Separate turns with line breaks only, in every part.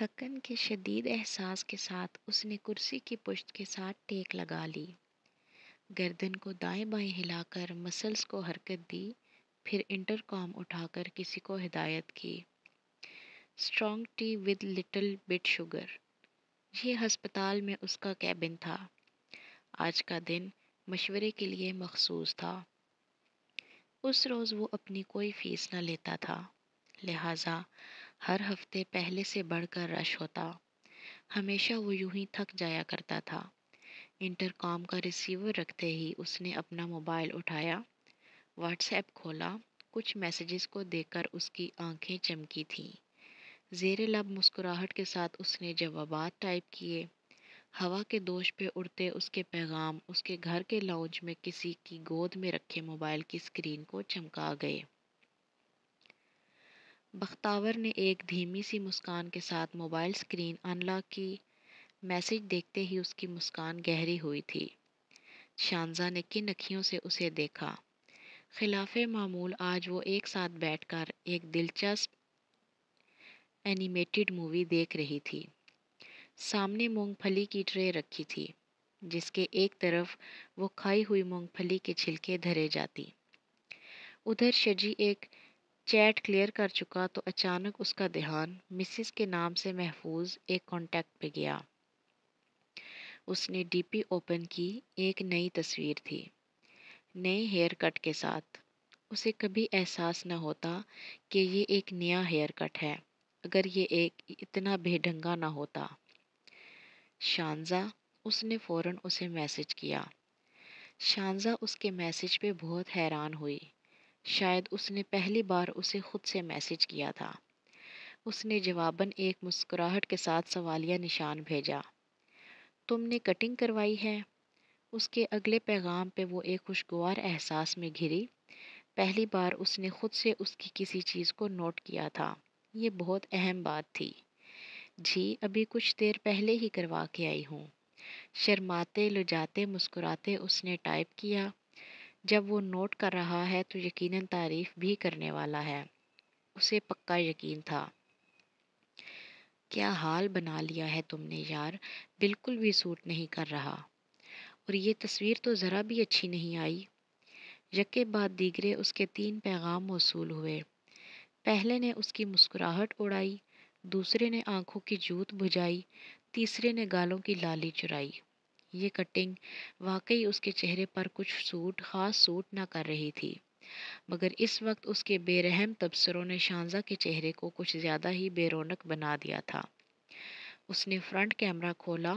थकन के शदीद एहसास के साथ उसने कुर्सी की पुश्त के साथ टेक लगा ली गर्दन को दाएं बाएं हिलाकर मसल्स को हरकत दी फिर इंटरकॉम उठाकर किसी को हिदायत की strong tea with little bit sugar ये हस्पताल में उसका कैबिन था आज का दिन मशवरे के लिए मखसूस था उस रोज़ वो अपनी कोई फीस न लेता था लिहाजा हर हफ्ते पहले से बढ़कर रश होता हमेशा वो यूं ही थक जाया करता था इंटरकॉम का रिसीवर रखते ही उसने अपना मोबाइल उठाया व्हाट्सएप खोला कुछ मैसेजेस को देखकर उसकी आंखें चमकी थीं जेर लब मुस्कुराहट के साथ उसने जवाब टाइप किए हवा के दोष पे उड़ते उसके पैगाम उसके घर के लाउंज में किसी की गोद में रखे मोबाइल की स्क्रीन को चमका गए बख्तावर ने एक धीमी सी मुस्कान के साथ मोबाइल स्क्रीन अनलॉक की मैसेज देखते ही उसकी मुस्कान गहरी हुई थी शानजा ने किन अखियों से उसे देखा खिलाफ मामूल आज वो एक साथ बैठकर एक दिलचस्प एनिमेटेड मूवी देख रही थी सामने मूंगफली की ट्रे रखी थी जिसके एक तरफ वो खाई हुई मूंगफली के छिलके धरे जाती उधर शजी एक चैट क्लियर कर चुका तो अचानक उसका ध्यान मिसिस के नाम से महफूज एक कॉन्टेक्ट पे गया उसने डीपी ओपन की एक नई तस्वीर थी नए हेयर कट के साथ उसे कभी एहसास न होता कि ये एक नया हेयर कट है अगर ये एक इतना बेढंगा ना होता शानजा उसने फ़ौर उसे मैसेज किया शानजा उसके मैसेज पे बहुत हैरान हुई शायद उसने पहली बार उसे खुद से मैसेज किया था उसने जवाबन एक मुस्कुराहट के साथ सवालिया निशान भेजा तुमने कटिंग करवाई है उसके अगले पैगाम पे वो एक खुशगवार एहसास में घिरी पहली बार उसने खुद से उसकी किसी चीज़ को नोट किया था ये बहुत अहम बात थी जी अभी कुछ देर पहले ही करवा के आई हूँ शर्माते लुजाते मुस्कुराते उसने टाइप किया जब वो नोट कर रहा है तो यकीनन तारीफ भी करने वाला है उसे पक्का यकीन था क्या हाल बना लिया है तुमने यार बिल्कुल भी सूट नहीं कर रहा और ये तस्वीर तो ज़रा भी अच्छी नहीं आई यके बाद दीगरे उसके तीन पैगाम मौसूल हुए पहले ने उसकी मुस्कुराहट उड़ाई दूसरे ने आंखों की जूत बुझाई तीसरे ने गालों की लाली चुराई ये कटिंग वाकई उसके चेहरे पर कुछ सूट खास सूट ना कर रही थी मगर इस वक्त उसके बेरहम तबसरों ने शांजा के चेहरे को कुछ ज़्यादा ही बेरोनक बना दिया था उसने फ्रंट कैमरा खोला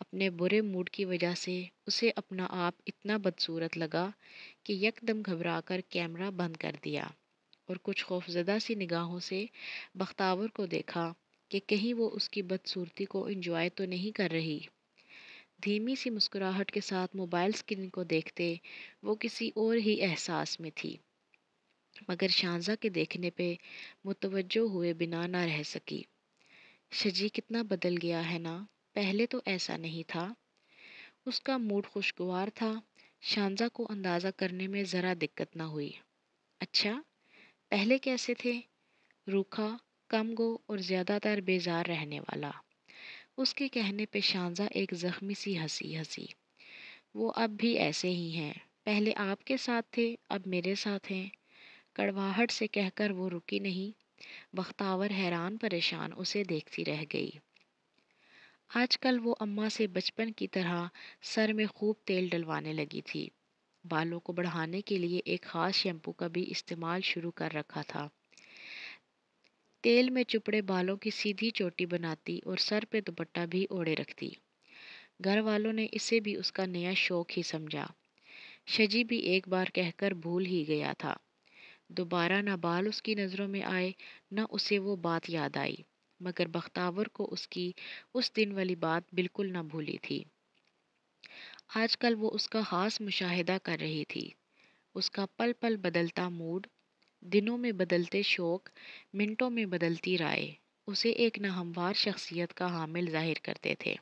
अपने बुरे मूड की वजह से उसे अपना आप इतना बदसूरत लगा कि यकदम घबरा कर कैमरा बंद कर दिया और कुछ खौफजदा सी निगाहों से बख्तावर को देखा कि कहीं वो उसकी बदसूरती को इंजॉय तो नहीं कर रही धीमी सी मुस्कुराहट के साथ मोबाइल स्क्रीन को देखते वो किसी और ही एहसास में थी मगर शांजा के देखने पे मुतवजो हुए बिना ना रह सकी शजी कितना बदल गया है ना पहले तो ऐसा नहीं था उसका मूड खुशगवार था शांजा को अंदाज़ा करने में ज़रा दिक्कत ना हुई अच्छा पहले कैसे थे रूखा कम गो और ज़्यादातर बेजार रहने वाला उसके कहने पे शांजा एक ज़ख्मी सी हंसी हंसी वो अब भी ऐसे ही हैं पहले आपके साथ थे अब मेरे साथ हैं कड़वाहट से कहकर वो रुकी नहीं बख्तावर हैरान परेशान उसे देखती रह गई आजकल वो अम्मा से बचपन की तरह सर में खूब तेल डलवाने लगी थी बालों को बढ़ाने के लिए एक ख़ास शैम्पू का भी इस्तेमाल शुरू कर रखा था तेल में चुपड़े बालों की सीधी चोटी बनाती और सर पे दुपट्टा भी ओढ़े रखती घर वालों ने इसे भी उसका नया शौक ही समझा शजी भी एक बार कहकर भूल ही गया था दोबारा ना बाल उसकी नज़रों में आए ना उसे वो बात याद आई मगर बख्तावर को उसकी उस दिन वाली बात बिल्कुल ना भूली थी आजकल वो उसका खास मुशाहिदा कर रही थी उसका पल पल बदलता मूड दिनों में बदलते शौक़ मिनटों में बदलती राय उसे एक नाहमवार शख्सियत का हामिल जाहिर करते थे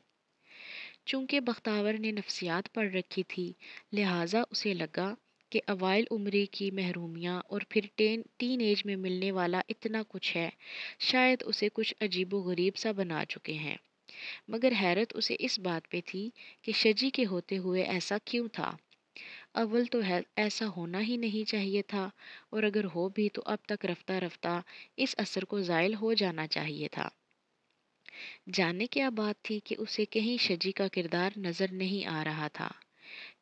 चूँकि बख्तावर ने नफसियात पढ़ रखी थी लिहाजा उसे लगा कि अवाइल उम्री की महरूमियाँ और फिर टेन टीन एज में मिलने वाला इतना कुछ है शायद उसे कुछ अजीब व गरीब सा बना चुके हैं मगर हैरत उसे इस बात पे थी कि शजी के होते हुए ऐसा क्यों था अव्वल तो है ऐसा होना ही नहीं चाहिए था और अगर हो भी तो अब तक रफ्ता रफ्ता इस असर को ज़ायल हो जाना चाहिए था जाने क्या बात थी कि उसे कहीं शजी का किरदार नज़र नहीं आ रहा था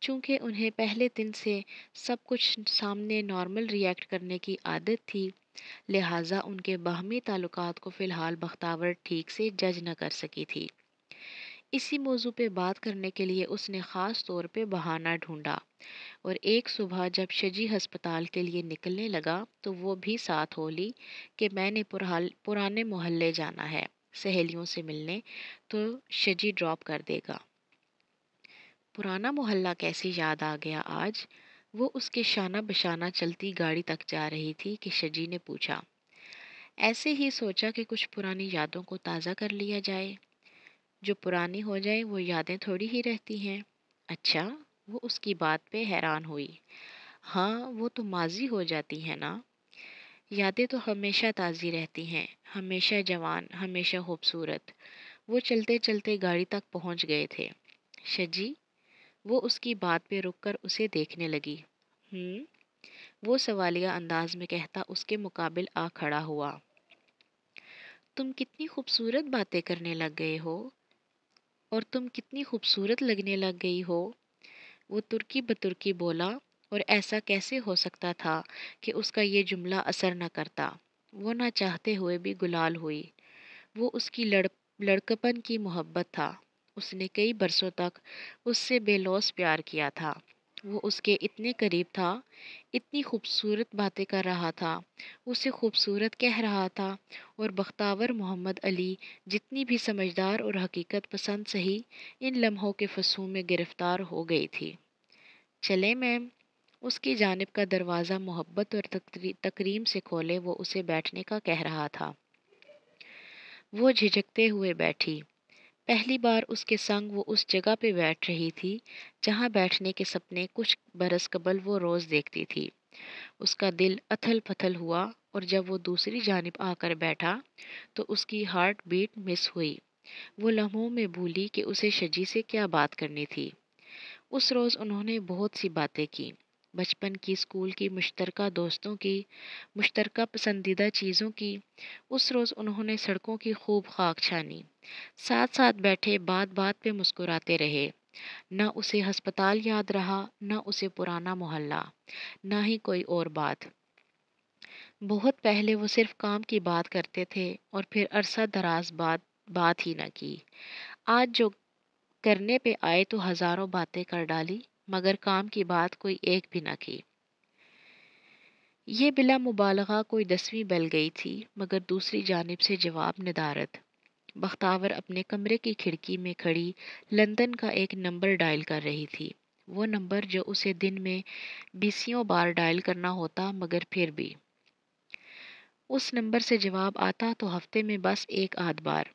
चूंकि उन्हें पहले दिन से सब कुछ सामने नॉर्मल रिएक्ट करने की आदत थी लिहाजा उनके बाहमी ताल्लुकात को फ़िलहाल बख्तावर ठीक से जज न कर सकी थी इसी मौजू पे बात करने के लिए उसने ख़ास तौर पे बहाना ढूंढा और एक सुबह जब शजी हस्पताल के लिए निकलने लगा तो वो भी साथ हो ली कि मैंने पुराल पुराने मोहल्ले जाना है सहेलियों से मिलने तो शजी ड्रॉप कर देगा पुराना मोहल्ला कैसे याद आ गया आज वो उसके शाना बशाना चलती गाड़ी तक जा रही थी कि शजी ने पूछा ऐसे ही सोचा कि कुछ पुरानी यादों को ताज़ा कर लिया जाए जो पुरानी हो जाए वो यादें थोड़ी ही रहती हैं अच्छा वो उसकी बात पे हैरान हुई हाँ वो तो माजी हो जाती है ना यादें तो हमेशा ताज़ी रहती हैं हमेशा जवान हमेशा खूबसूरत वो चलते चलते गाड़ी तक पहुँच गए थे शजी वो उसकी बात पे कर उसे देखने लगी हम्म वो सवालिया अंदाज में कहता उसके मुकाबिल आ खड़ा हुआ तुम कितनी खूबसूरत बातें करने लग गए हो और तुम कितनी खूबसूरत लगने लग गई हो वो तुर्की बतुर्की बोला और ऐसा कैसे हो सकता था कि उसका ये जुमला असर न करता वो ना चाहते हुए भी गुलाल हुई वो उसकी लड़ लड़कपन की मोहब्बत था उसने कई बरसों तक उससे बेलौस प्यार किया था वो उसके इतने करीब था इतनी खूबसूरत बातें कर रहा था उसे खूबसूरत कह रहा था और बख्तावर मोहम्मद अली जितनी भी समझदार और हकीकत पसंद सही इन लम्हों के फसूम में गिरफ़्तार हो गई थी चले मैम उसकी जानब का दरवाज़ा मोहब्बत और तकरीम से खोले वो उसे बैठने का कह रहा था वो झिझकते हुए बैठी पहली बार उसके संग वो उस जगह पे बैठ रही थी जहाँ बैठने के सपने कुछ बरस कबल वो रोज़ देखती थी उसका दिल अथल पथल हुआ और जब वो दूसरी जानब आकर बैठा तो उसकी हार्ट बीट मिस हुई वो लम्हों में भूली कि उसे शजी से क्या बात करनी थी उस रोज़ उन्होंने बहुत सी बातें की बचपन की स्कूल की मुश्तरका दोस्तों की मुश्तरका पसंदीदा चीज़ों की उस रोज़ उन्होंने सड़कों की खूब खाक छानी साथ साथ बैठे बात बात पे मुस्कुराते रहे न उसे हस्पताल याद रहा न उसे पुराना मोहल्ला न ही कोई और बात बहुत पहले वो सिर्फ काम की बात करते थे और फिर अरसा दराज बात बात ही न की आज जो करने पे आए तो हज़ारों बातें कर डाली मगर काम की बात कोई एक भी न की ये बिला मुबालगा कोई दसवीं बल गई थी मगर दूसरी जानब से जवाब नदारत बख्तावर अपने कमरे की खिड़की में खड़ी लंदन का एक नंबर डायल कर रही थी वो नंबर जो उसे दिन में बीसियों बार डायल करना होता मगर फिर भी उस नंबर से जवाब आता तो हफ्ते में बस एक आध बार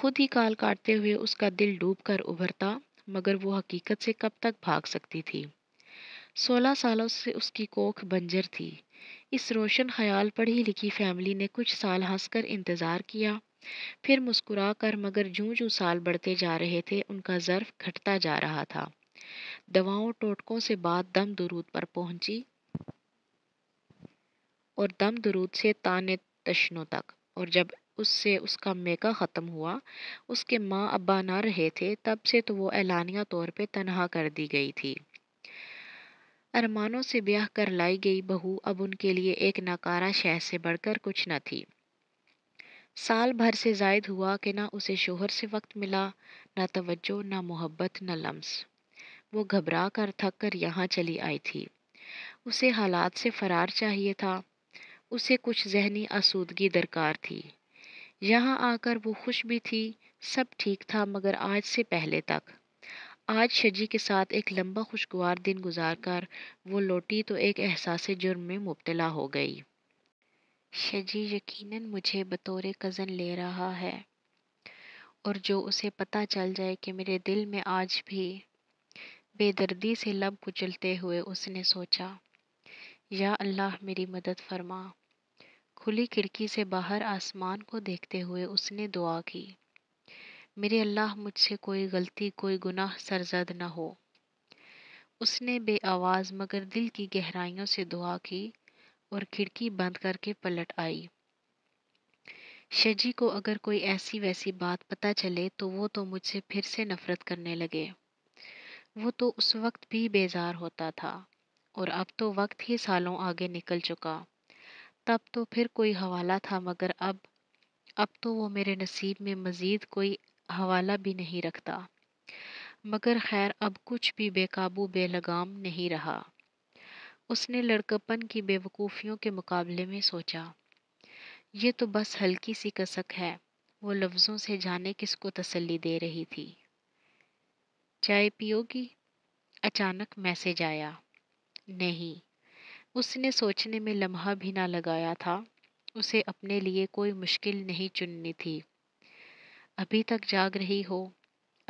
खुद ही काल काटते हुए उसका दिल डूब कर उभरता मगर वो हकीकत से कब तक भाग सकती थी सोलह सालों से उसकी कोख बंजर थी इस रोशन ख्याल पढ़ी लिखी फैमिली ने कुछ साल हंसकर इंतज़ार किया फिर मुस्कुरा कर मगर जू जूं साल बढ़ते जा रहे थे उनका ज़र्फ घटता जा रहा था दवाओं टोटकों से बात दम दरूद पर पहुंची और दम दरूद से ताने तश्नों तक और जब उससे उसका मेका ख़त्म हुआ उसके माँ अब्बा ना रहे थे तब से तो वो एलानिया तौर पे तनहा कर दी गई थी अरमानों से ब्याह कर लाई गई बहू अब उनके लिए एक नाकारा शह से बढ़कर कुछ न थी साल भर से जायद हुआ कि ना उसे शोहर से वक्त मिला ना तवज्जो ना मोहब्बत ना लम्स वो घबरा कर थक कर यहाँ चली आई थी उसे हालात से फरार चाहिए था उसे कुछ जहनी आसूदगी दरकार थी यहाँ आकर वो खुश भी थी सब ठीक था मगर आज से पहले तक आज शजी के साथ एक लंबा खुशगवार दिन गुजार कर वो लौटी तो एक एहसास जुर्म में मुबतला हो गई शजी यकीनन मुझे बतौर कज़न ले रहा है और जो उसे पता चल जाए कि मेरे दिल में आज भी बेदर्दी से लब कुचलते हुए उसने सोचा या अल्लाह मेरी मदद फरमा खुली खिड़की से बाहर आसमान को देखते हुए उसने दुआ की मेरे अल्लाह मुझसे कोई गलती कोई गुनाह सरजद न हो उसने बे आवाज़ मगर दिल की गहराइयों से दुआ की और खिड़की बंद करके पलट आई शजी को अगर कोई ऐसी वैसी बात पता चले तो वो तो मुझसे फिर से नफ़रत करने लगे वो तो उस वक्त भी बेजार होता था और अब तो वक्त ही सालों आगे निकल चुका तब तो फिर कोई हवाला था मगर अब अब तो वो मेरे नसीब में मज़ीद कोई हवाला भी नहीं रखता मगर खैर अब कुछ भी बेकाबू बेलगाम नहीं रहा उसने लड़कपन की बेवकूफ़ियों के मुकाबले में सोचा ये तो बस हल्की सी कसक है वो लफ्ज़ों से जाने किसको तसल्ली दे रही थी चाय पियोगी अचानक मैसेज आया नहीं उसने सोचने में लम्हा भी ना लगाया था उसे अपने लिए कोई मुश्किल नहीं चुननी थी अभी तक जाग रही हो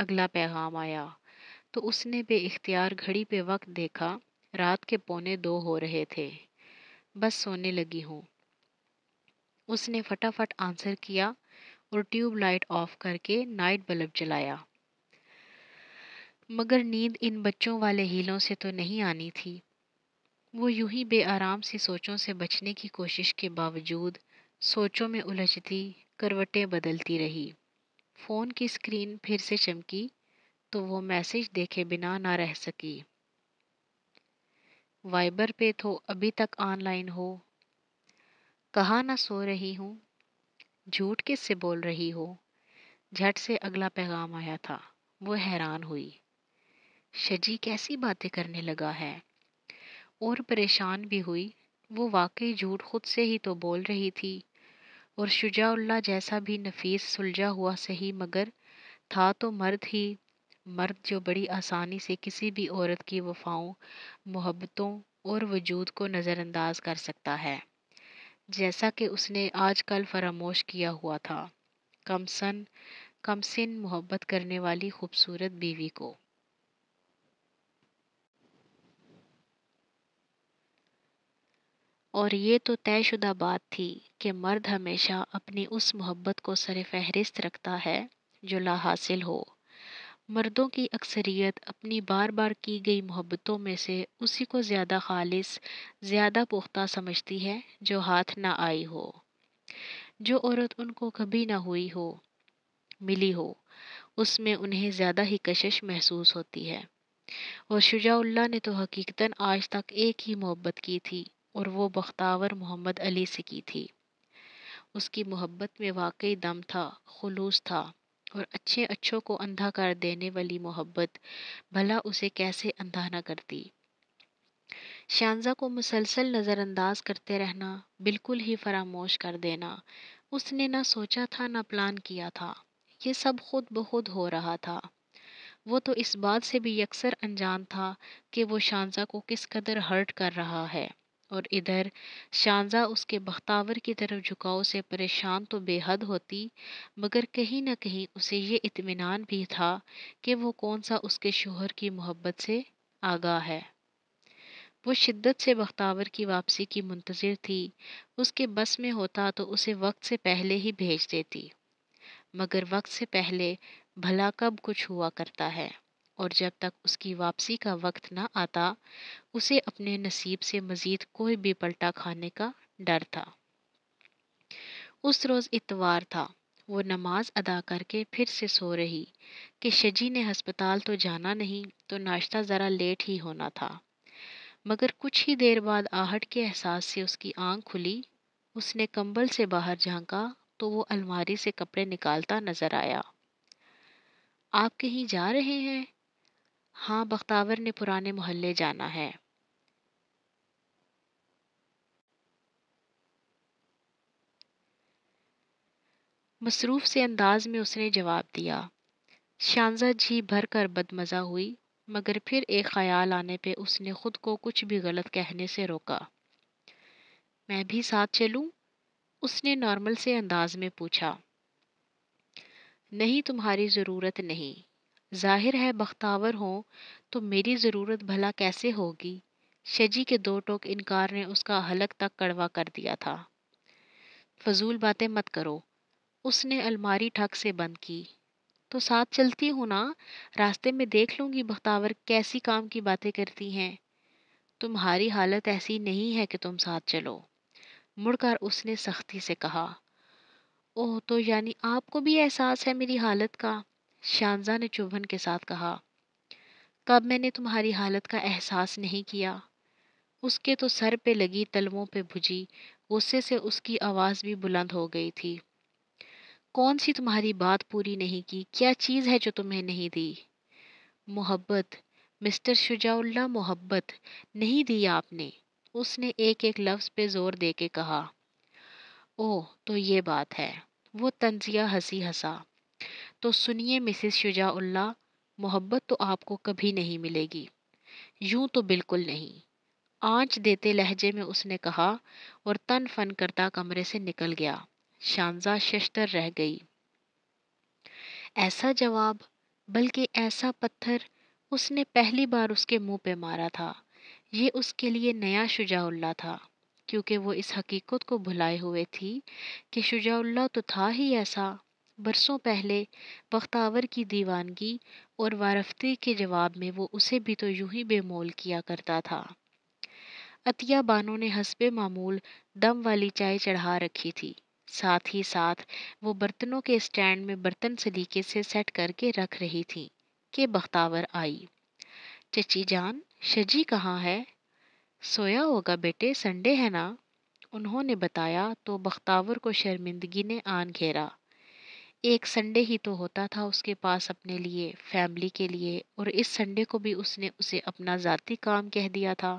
अगला पैगाम आया तो उसने बेख्तियार घड़ी पे वक्त देखा रात के पौने दो हो रहे थे बस सोने लगी हूँ उसने फटाफट आंसर किया और ट्यूब लाइट ऑफ करके नाइट बल्ब जलाया मगर नींद इन बच्चों वाले हीलों से तो नहीं आनी थी वो यूं ही बेआराम सी सोचों से बचने की कोशिश के बावजूद सोचों में उलझती करवटें बदलती रही फ़ोन की स्क्रीन फिर से चमकी तो वो मैसेज देखे बिना ना रह सकी वाइबर पे तो अभी तक ऑनलाइन हो कहा ना सो रही हूँ झूठ किस से बोल रही हो झट से अगला पैगाम आया था वो हैरान हुई शजी कैसी बातें करने लगा है और परेशान भी हुई वो वाकई झूठ खुद से ही तो बोल रही थी और शुजाउल्ला जैसा भी नफीस सुलझा हुआ सही मगर था तो मर्द ही मर्द जो बड़ी आसानी से किसी भी औरत की वफाओं मोहब्बतों और वजूद को नज़रअंदाज कर सकता है जैसा कि उसने आजकल फरामोश किया हुआ था कमसन कमसिन मोहब्बत करने वाली खूबसूरत बीवी को और ये तो तयशुदा बात थी कि मर्द हमेशा अपनी उस मोहब्बत को सर फहरिस्त रखता है जो ला हासिल हो मर्दों की अक्सरियत अपनी बार बार की गई मोहब्बतों में से उसी को ज़्यादा खालिस ज़्यादा पुख्ता समझती है जो हाथ ना आई हो जो औरत उनको कभी ना हुई हो मिली हो उसमें उन्हें ज़्यादा ही कशिश महसूस होती है और शुजाउल्ला ने तो हकीकतन आज तक एक ही मोहब्बत की थी और वो बख्तावर मोहम्मद अली से की थी उसकी मोहब्बत में वाकई दम था खलूस था और अच्छे अच्छों को अंधा कर देने वाली मोहब्बत भला उसे कैसे अंधा न करती शानजा को मुसलसल नज़रअंदाज करते रहना बिल्कुल ही फरामोश कर देना उसने ना सोचा था ना प्लान किया था ये सब खुद ब खुद हो रहा था वो तो इस बात से भी यकसर अनजान था कि वो शानजा को किस कदर हर्ट कर रहा है और इधर शांजा उसके बख्तावर की तरफ झुकाव से परेशान तो बेहद होती मगर कहीं ना कहीं उसे ये इत्मीनान भी था कि वो कौन सा उसके शोहर की मोहब्बत से आगा है वो शिद्दत से बख्तावर की वापसी की मंतज़र थी उसके बस में होता तो उसे वक्त से पहले ही भेज देती मगर वक्त से पहले भला कब कुछ हुआ करता है और जब तक उसकी वापसी का वक्त ना आता उसे अपने नसीब से मज़ीद कोई भी पलटा खाने का डर था उस रोज़ इतवार था वो नमाज अदा करके फिर से सो रही कि शजी ने हस्पताल तो जाना नहीं तो नाश्ता ज़रा लेट ही होना था मगर कुछ ही देर बाद आहट के एहसास से उसकी आंख खुली उसने कंबल से बाहर झांका तो वो अलमारी से कपड़े निकालता नज़र आया आप कहीं जा रहे हैं हाँ बख्तावर ने पुराने मोहल्ले जाना है मसरूफ से अंदाज में उसने जवाब दिया शानजा जी भर कर बदमज़ा हुई मगर फिर एक ख्याल आने पे उसने खुद को कुछ भी गलत कहने से रोका मैं भी साथ चलूं? उसने नॉर्मल से अंदाज में पूछा नहीं तुम्हारी ज़रूरत नहीं ज़ाहिर है बख्तावर हों तो मेरी ज़रूरत भला कैसे होगी शजी के दो टोक इनकार ने उसका हलक तक कड़वा कर दिया था फजूल बातें मत करो उसने अलमारी ठक से बंद की तो साथ चलती हूँ ना रास्ते में देख लूँगी बख्तावर कैसी काम की बातें करती हैं तुम्हारी हालत ऐसी नहीं है कि तुम साथ चलो मुड़कर उसने सख्ती से कहा ओह तो यानी आपको भी एहसास है मेरी हालत का शानजा ने चुभन के साथ कहा कब मैंने तुम्हारी हालत का एहसास नहीं किया उसके तो सर पे लगी तलवों पे भुजी गुस्से से उसकी आवाज़ भी बुलंद हो गई थी कौन सी तुम्हारी बात पूरी नहीं की क्या चीज़ है जो तुम्हें नहीं दी मोहब्बत मिस्टर शुजाउल्ला मोहब्बत नहीं दी आपने उसने एक एक लफ्ज़ पे ज़ोर दे के कहा ओह तो ये बात है वो तंजिया हंसी हंसा तो सुनिए मिसिस शुजाउल्ला मोहब्बत तो आपको कभी नहीं मिलेगी यूं तो बिल्कुल नहीं आँच देते लहजे में उसने कहा और तन फन करता कमरे से निकल गया शानजा शस्तर रह गई ऐसा जवाब बल्कि ऐसा पत्थर उसने पहली बार उसके मुंह पे मारा था ये उसके लिए नया शुजाउल्ला था क्योंकि वो इस हकीकत को भुलाए हुए थी कि शुजाउल्ला तो था ही ऐसा बरसों पहले बख्तावर की दीवानगी और वारफ्ती के जवाब में वो उसे भी तो यूं ही बेमोल किया करता था अतिया बानो ने हसब मामूल दम वाली चाय चढ़ा रखी थी साथ ही साथ वो बर्तनों के स्टैंड में बर्तन सलीके से सेट करके रख रही थी कि बख्तावर आई चची जान शजी कहाँ है सोया होगा बेटे संडे है ना उन्होंने बताया तो बख्तावर को शर्मिंदगी ने आन घेरा एक संडे ही तो होता था उसके पास अपने लिए फैमिली के लिए और इस संडे को भी उसने उसे अपना ज़ाती काम कह दिया था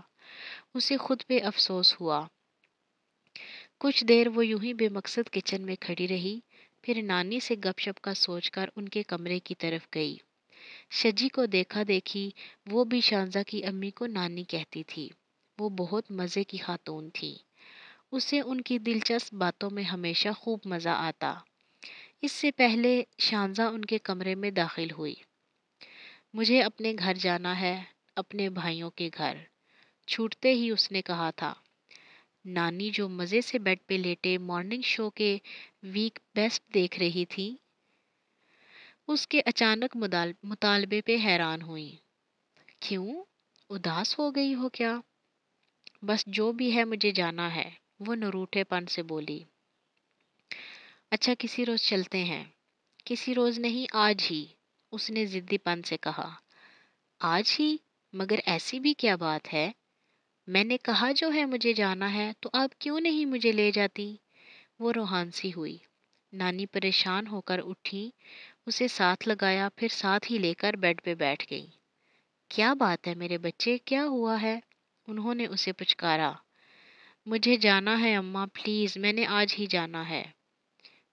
उसे खुद पे अफसोस हुआ कुछ देर वो यूं ही बेमकसद किचन में खड़ी रही फिर नानी से गपशप का सोचकर उनके कमरे की तरफ गई शजी को देखा देखी वो भी शांजा की अम्मी को नानी कहती थी वो बहुत मज़े की खातून थी उसे उनकी दिलचस्प बातों में हमेशा खूब मज़ा आता इससे पहले शानज़ा उनके कमरे में दाखिल हुई मुझे अपने घर जाना है अपने भाइयों के घर छूटते ही उसने कहा था नानी जो मज़े से बेड पे लेटे मॉर्निंग शो के वीक बेस्ट देख रही थी उसके अचानक मुतालबे पे हैरान हुई क्यों उदास हो गई हो क्या बस जो भी है मुझे जाना है वो नरूठेपन से बोली अच्छा किसी रोज़ चलते हैं किसी रोज़ नहीं आज ही उसने ज़िद्दीपन से कहा आज ही मगर ऐसी भी क्या बात है मैंने कहा जो है मुझे जाना है तो आप क्यों नहीं मुझे ले जाती वो रोहानसी हुई नानी परेशान होकर उठी उसे साथ लगाया फिर साथ ही लेकर बेड पे बैठ गई क्या बात है मेरे बच्चे क्या हुआ है उन्होंने उसे पुचकारा मुझे जाना है अम्मा प्लीज़ मैंने आज ही जाना है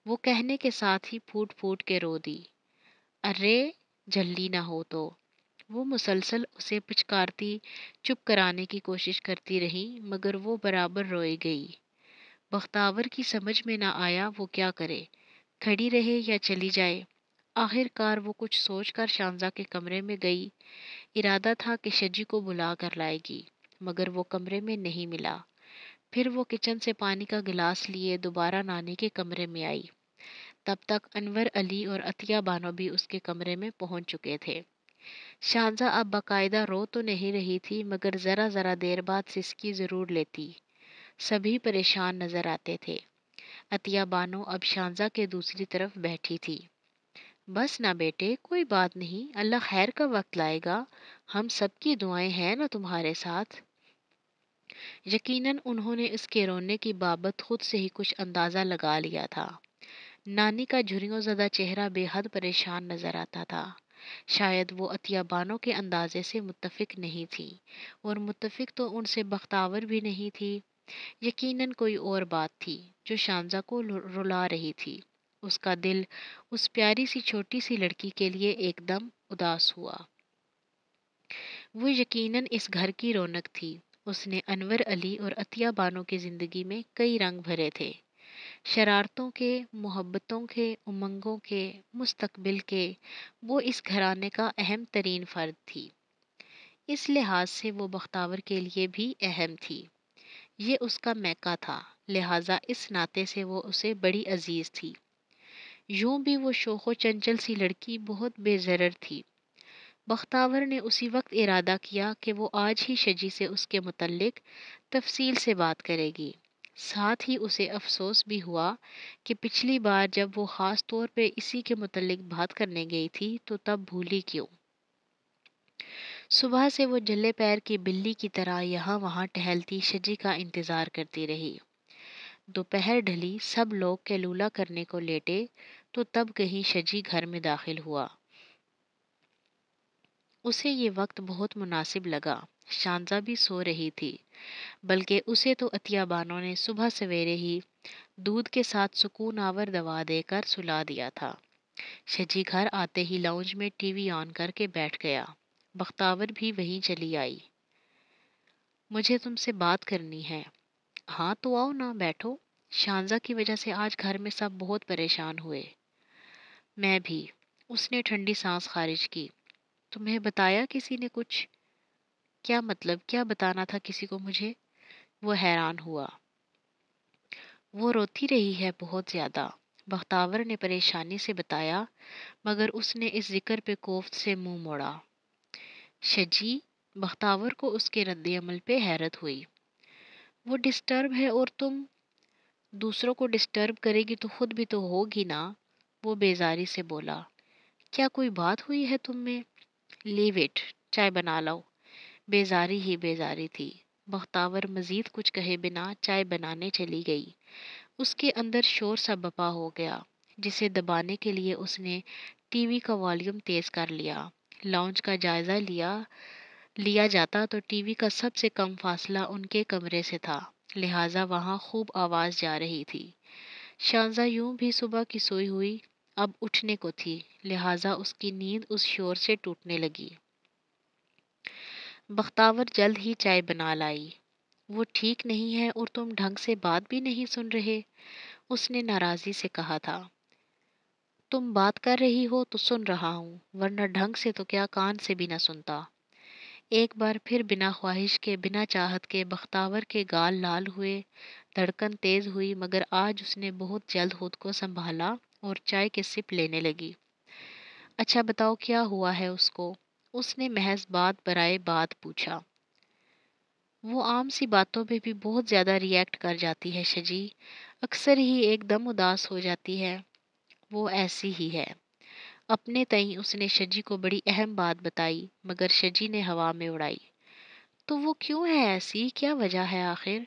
वो कहने के साथ ही फूट फूट के रो दी अरे जल्दी ना हो तो वो मुसलसल उसे पिचकारती चुप कराने की कोशिश करती रही मगर वो बराबर रोए गई बख्तावर की समझ में ना आया वो क्या करे खड़ी रहे या चली जाए आखिरकार वो कुछ सोच कर शानजा के कमरे में गई इरादा था कि शजी को बुला कर लाएगी मगर वो कमरे में नहीं मिला फिर वो किचन से पानी का गिलास लिए दोबारा नानी के कमरे में आई तब तक अनवर अली और अतिया बानो भी उसके कमरे में पहुंच चुके थे शाहजा अब बाकायदा रो तो नहीं रही थी मगर ज़रा ज़रा देर बाद सिसकी ज़रूर लेती सभी परेशान नज़र आते थे अतिया बानो अब शाहजा के दूसरी तरफ बैठी थी बस ना बेटे कोई बात नहीं अल्लाह खैर का वक्त लाएगा हम सबकी दुआएं हैं ना तुम्हारे साथ यकीनन उन्होंने उसके रोने की बाबत खुद से ही कुछ अंदाज़ा लगा लिया था नानी का झुरियों ज़दा चेहरा बेहद परेशान नज़र आता था शायद वो अतियाबानों के अंदाज़े से मुतफिक नहीं थी और मुतफिक तो उनसे बख्तावर भी नहीं थी यकीनन कोई और बात थी जो शानजा को रुला रही थी उसका दिल उस प्यारी सी छोटी सी लड़की के लिए एकदम उदास हुआ वो यकीनन इस घर की रौनक थी उसने अनवर अली और अतिया बानो की ज़िंदगी में कई रंग भरे थे शरारतों के मोहब्बतों के उमंगों के मुस्तकबिल के वो इस घराने का अहम तरीन फ़र्द थी इस लिहाज से वो बख्तावर के लिए भी अहम थी ये उसका मैका था लिहाजा इस नाते से वो उसे बड़ी अजीज़ थी यूं भी वो शोखो चंचल सी लड़की बहुत बेजर थी बख्तावर ने उसी वक्त इरादा किया कि वो आज ही शजी से उसके मतलब तफसील से बात करेगी साथ ही उसे अफसोस भी हुआ कि पिछली बार जब वो ख़ास तौर पे इसी के मतलब बात करने गई थी तो तब भूली क्यों सुबह से वो जल्ले पैर की बिल्ली की तरह यहाँ वहाँ टहलती शजी का इंतज़ार करती रही दोपहर ढली सब लोग कैलूला करने को लेटे तो तब कहीं शजी घर में दाखिल हुआ उसे ये वक्त बहुत मुनासिब लगा शांजा भी सो रही थी बल्कि उसे तो अतियाबानों ने सुबह सवेरे ही दूध के साथ सुकून आवर दवा देकर सुला दिया था शजी घर आते ही लाउंज में टीवी ऑन करके बैठ गया बख्तावर भी वहीं चली आई मुझे तुमसे बात करनी है हाँ तो आओ ना बैठो शानजा की वजह से आज घर में सब बहुत परेशान हुए मैं भी उसने ठंडी सांस खारिज की तुम्हें बताया किसी ने कुछ क्या मतलब क्या बताना था किसी को मुझे वो हैरान हुआ वो रोती रही है बहुत ज़्यादा बख्तावर ने परेशानी से बताया मगर उसने इस जिक्र पे कोफ्त से मुंह मोड़ा शजी बख्तावर को उसके रद्द अमल पे हैरत हुई वो डिस्टर्ब है और तुम दूसरों को डिस्टर्ब करेगी तो खुद भी तो होगी ना वो बेजारी से बोला क्या कोई बात हुई है तुम में लीव इट चाय बना लाओ बेजारी ही बेजारी थी बख्तावर मज़ीद कुछ कहे बिना चाय बनाने चली गई उसके अंदर शोर सा बपा हो गया जिसे दबाने के लिए उसने टीवी का वॉल्यूम तेज़ कर लिया लाउंज का जायज़ा लिया लिया जाता तो टीवी का सबसे कम फासला उनके कमरे से था लिहाजा वहाँ खूब आवाज़ जा रही थी शानजा यूं भी सुबह की सोई हुई अब उठने को थी लिहाजा उसकी नींद उस शोर से टूटने लगी बख्तावर जल्द ही चाय बना लाई वो ठीक नहीं है और तुम ढंग से बात भी नहीं सुन रहे उसने नाराज़ी से कहा था तुम बात कर रही हो तो सुन रहा हूँ वरना ढंग से तो क्या कान से भी ना सुनता एक बार फिर बिना ख्वाहिश के बिना चाहत के बख्तावर के गाल लाल हुए धड़कन तेज़ हुई मगर आज उसने बहुत जल्द खुद को संभाला और चाय के सिप लेने लगी अच्छा बताओ क्या हुआ है उसको उसने महज बात बराए बात पूछा वो आम सी बातों पे भी बहुत ज़्यादा रिएक्ट कर जाती है शजी अक्सर ही एकदम उदास हो जाती है वो ऐसी ही है अपने तई उसने शजी को बड़ी अहम बात बताई मगर शजी ने हवा में उड़ाई तो वो क्यों है ऐसी क्या वजह है आखिर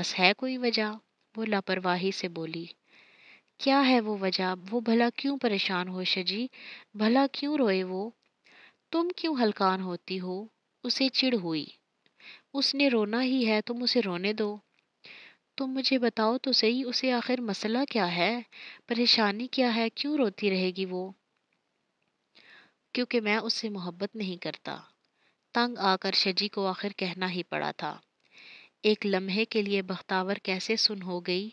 बस है कोई वजह वो लापरवाही से बोली क्या है वो वजह वो भला क्यों परेशान हो शजी भला क्यों रोए वो तुम क्यों हलकान होती हो उसे चिढ़ हुई उसने रोना ही है तुम उसे रोने दो तुम मुझे बताओ तो सही उसे आखिर मसला क्या है परेशानी क्या है क्यों रोती रहेगी वो क्योंकि मैं उससे मोहब्बत नहीं करता तंग आकर शजी को आखिर कहना ही पड़ा था एक लम्हे के लिए बख्तावर कैसे सुन हो गई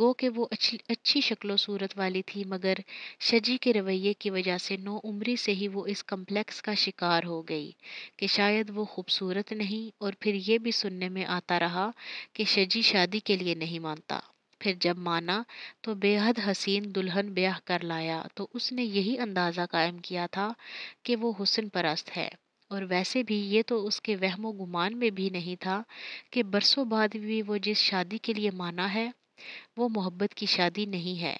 गो कि वो अच्छी अच्छी शक्लो सूरत वाली थी मगर शजी के रवैये की वजह से नौ उम्री से ही वो इस कम्प्लेक्स का शिकार हो गई कि शायद वो खूबसूरत नहीं और फिर ये भी सुनने में आता रहा कि शजी शादी के लिए नहीं मानता फिर जब माना तो बेहद हसीन दुल्हन ब्याह कर लाया तो उसने यही अंदाज़ा कायम किया था कि वो हुसन परस्त है और वैसे भी ये तो उसके वहमो गुमान में भी नहीं था कि बरसों बाद भी वो जिस शादी के लिए माना है वो मोहब्बत की शादी नहीं है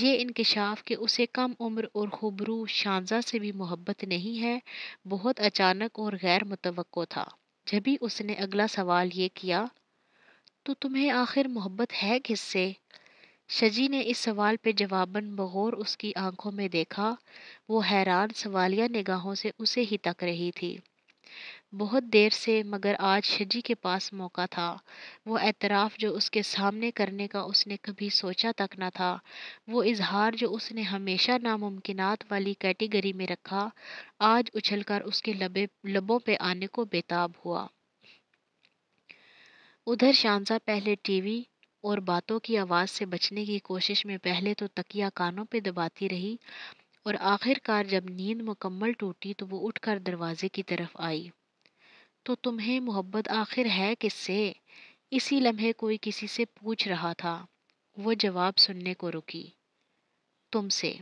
ये इनकशाफ कि उसे कम उम्र और खूबरू शानजा से भी मोहब्बत नहीं है बहुत अचानक और गैर मुतवक़ो था जब भी उसने अगला सवाल ये किया तो तुम्हें आखिर मोहब्बत है किससे शजी ने इस सवाल पे जवाबन बगौर उसकी आंखों में देखा वो हैरान सवालिया निगाहों से उसे ही तक रही थी बहुत देर से मगर आज शजी के पास मौका था वो एतराफ़ जो उसके सामने करने का उसने कभी सोचा तक ना था वो इजहार जो उसने हमेशा नामुमकिन वाली कैटेगरी में रखा आज उछलकर उसके लबे लबों पे आने को बेताब हुआ उधर शानजा पहले टीवी और बातों की आवाज़ से बचने की कोशिश में पहले तो तकिया कानों पे दबाती रही और आखिरकार जब नींद मुकम्मल टूटी तो वो उठकर दरवाजे की तरफ आई तो तुम्हें मोहब्बत आखिर है किससे इसी लम्हे कोई किसी से पूछ रहा था वो जवाब सुनने को रुकी तुमसे